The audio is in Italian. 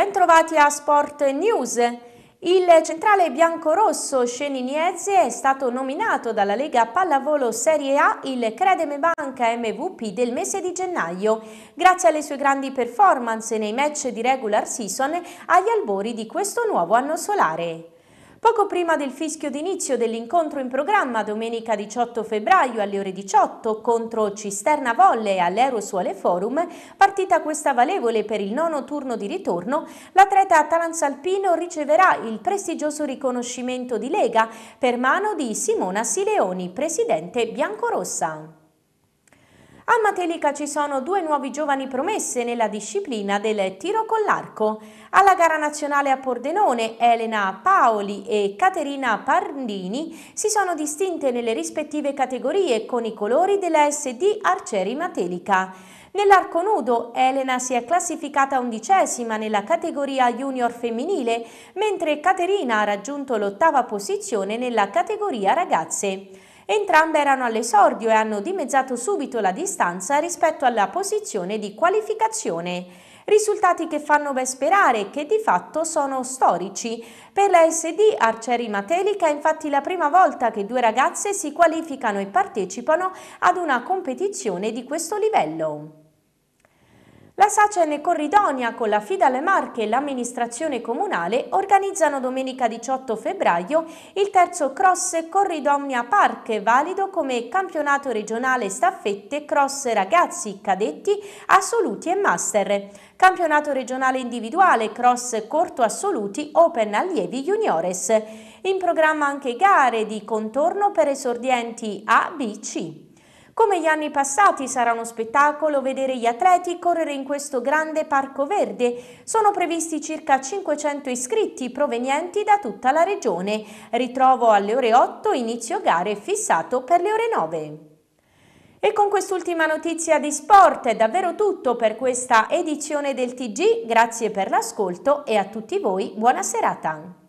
Bentrovati a Sport News. Il centrale biancorosso Sceni Nieze è stato nominato dalla Lega Pallavolo Serie A il Credeme Banca MVP del mese di gennaio, grazie alle sue grandi performance nei match di regular season agli albori di questo nuovo anno solare. Poco prima del fischio d'inizio dell'incontro in programma domenica 18 febbraio alle ore 18 contro Cisterna Volle all'Eurosuole Forum, partita questa valevole per il nono turno di ritorno, l'atleta Talansalpino riceverà il prestigioso riconoscimento di Lega per mano di Simona Sileoni, presidente biancorossa. A Matelica ci sono due nuovi giovani promesse nella disciplina del tiro con l'arco. Alla gara nazionale a Pordenone, Elena Paoli e Caterina Pardini si sono distinte nelle rispettive categorie con i colori della SD Arcieri Matelica. Nell'arco nudo Elena si è classificata undicesima nella categoria junior femminile, mentre Caterina ha raggiunto l'ottava posizione nella categoria ragazze. Entrambe erano all'esordio e hanno dimezzato subito la distanza rispetto alla posizione di qualificazione. Risultati che fanno ben sperare e che di fatto sono storici. Per la SD Arcieri Matelica è infatti la prima volta che due ragazze si qualificano e partecipano ad una competizione di questo livello. La Sacen e Corridonia con la Fida alle Marche e l'amministrazione comunale organizzano domenica 18 febbraio il terzo cross Corridonia Park valido come campionato regionale staffette cross ragazzi, cadetti, assoluti e master. Campionato regionale individuale cross corto assoluti open allievi juniores. In programma anche gare di contorno per esordienti A, B, C. Come gli anni passati sarà uno spettacolo vedere gli atleti correre in questo grande parco verde. Sono previsti circa 500 iscritti provenienti da tutta la regione. Ritrovo alle ore 8, inizio gare fissato per le ore 9. E con quest'ultima notizia di sport è davvero tutto per questa edizione del TG, grazie per l'ascolto e a tutti voi buona serata.